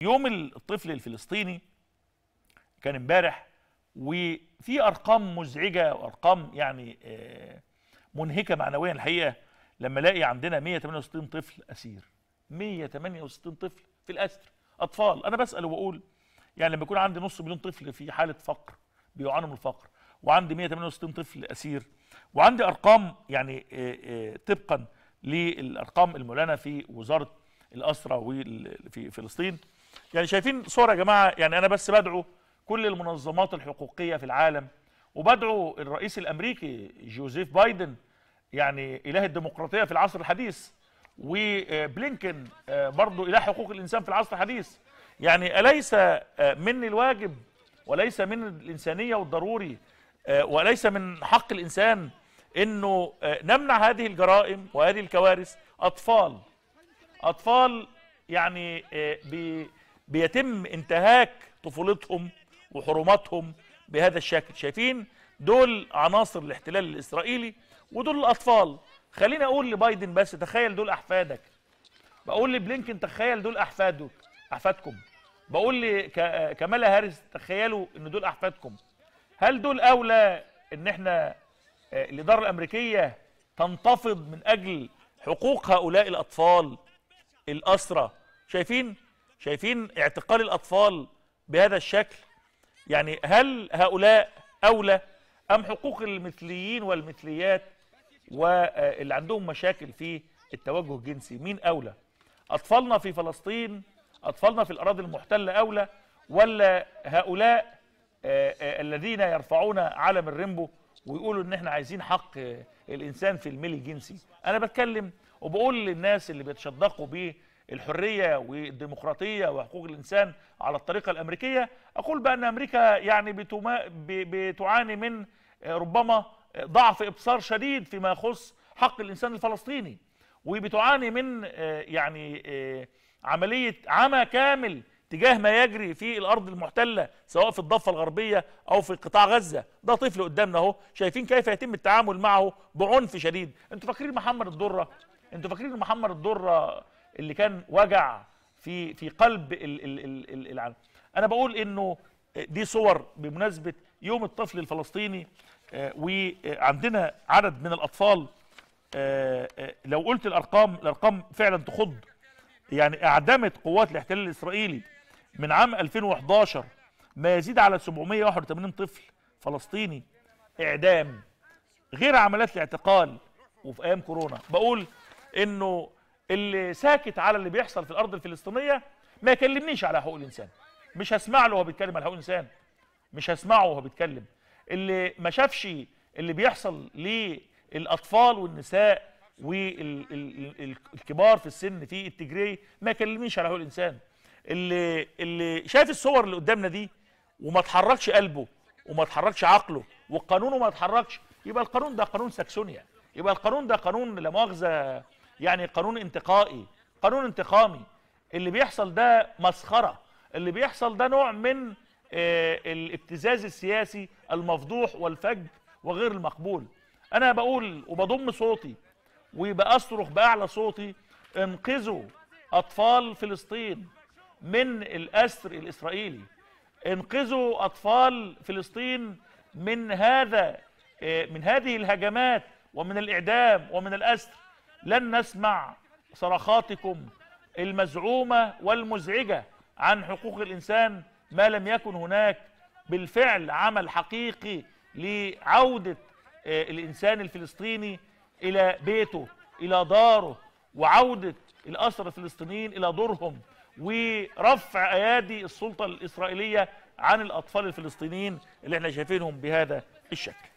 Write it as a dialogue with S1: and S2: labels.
S1: يوم الطفل الفلسطيني كان امبارح وفي ارقام مزعجه وارقام يعني آه، منهكه معنويا الحقيقه لما الاقي عندنا 168 طفل اسير 168 طفل في الاسر اطفال انا بسال وبقول يعني لما يكون عندي نص مليون طفل في حاله فقر بيعانوا من الفقر وعندي 168 طفل اسير وعندي ارقام يعني آه، آه، طبقا للارقام المعلنه في وزاره الاسرى في فلسطين يعني شايفين صور يا جماعه يعني انا بس بدعو كل المنظمات الحقوقيه في العالم وبدعو الرئيس الامريكي جوزيف بايدن يعني اله الديمقراطيه في العصر الحديث وبلينكن آه، برضه اله حقوق الانسان في العصر الحديث يعني اليس آه، من الواجب وليس من الانسانيه والضروري آه، وليس من حق الانسان انه نمنع هذه الجرائم وهذه الكوارث اطفال اطفال يعني بي بيتم انتهاك طفولتهم وحرماتهم بهذا الشكل شايفين دول عناصر الاحتلال الاسرائيلي ودول الاطفال خليني اقول لبايدن بس تخيل دول احفادك بقول لبلينكن تخيل دول احفادك احفادكم بقول لكمالا هاريس تخيلوا ان دول احفادكم هل دول اولى ان احنا آه، الاداره الامريكيه تنتفض من اجل حقوق هؤلاء الاطفال الاسرى شايفين شايفين اعتقال الأطفال بهذا الشكل يعني هل هؤلاء أولى أم حقوق المثليين والمثليات واللي عندهم مشاكل في التوجه الجنسي مين أولى أطفالنا في فلسطين أطفالنا في الأراضي المحتلة أولى ولا هؤلاء آه، آه، الذين يرفعون علم الريمبو ويقولوا ان احنا عايزين حق الانسان في الميل الجنسي انا بتكلم وبقول للناس اللي بيتشدقوا بيه الحريه والديمقراطيه وحقوق الانسان على الطريقه الامريكيه اقول بان امريكا يعني بتما... بتعاني من آه، ربما آه، ضعف ابصار شديد فيما يخص حق الانسان الفلسطيني وبتعاني من آه، يعني عمليه عمى كامل تجاه ما يجري في الارض المحتله سواء في الضفه الغربيه او في قطاع غزه ده طفل قدامنا اهو شايفين كيف يتم التعامل معه بعنف شديد انتوا فاكرين محمد الدره انتوا فاكرين محمد الدره اللي كان وجع في في قلب العالم انا بقول انه دي صور بمناسبه يوم الطفل الفلسطيني آه، وعندنا عدد من الاطفال آه، آه، لو قلت الارقام الارقام فعلا تخض يعني اعدمت قوات الاحتلال الاسرائيلي من عام 2011 ما يزيد على 781 طفل فلسطيني اعدام غير عمليات الاعتقال وفي ايام كورونا بقول انه اللي ساكت على اللي بيحصل في الارض الفلسطينيه ما يكلمنيش على حقوق الانسان مش هسمع له وهو بيتكلم على حقوق الانسان مش هسمعه وهو بيتكلم اللي ما شافش اللي بيحصل للاطفال والنساء والكبار في السن في التجري ما يكلمنيش على حقوق الانسان اللي اللي شايف الصور اللي قدامنا دي وما تحركش قلبه وما تحركش عقله وقانونه ما تحركش يبقى القانون ده قانون ساكسونيا يبقى القانون ده قانون لا مؤاخذه يعني قانون انتقائي قانون انتقامي اللي بيحصل ده مسخره اللي بيحصل ده نوع من آه، الابتزاز السياسي المفضوح والفج وغير المقبول انا بقول وبضم صوتي وبأصرخ بأعلى صوتي انقذوا أطفال فلسطين من الأسر الإسرائيلي انقذوا أطفال فلسطين من هذا آه، من هذه الهجمات ومن الإعدام ومن الأسر لن نسمع صرخاتكم المزعومة والمزعجة عن حقوق الإنسان ما لم يكن هناك بالفعل عمل حقيقي لعودة آه، الإنسان الفلسطيني إلى بيته إلى داره وعودة الأسر الفلسطينيين إلى دورهم ورفع أيادي السلطة الإسرائيلية عن الأطفال الفلسطينيين اللي احنا شايفينهم بهذا الشكل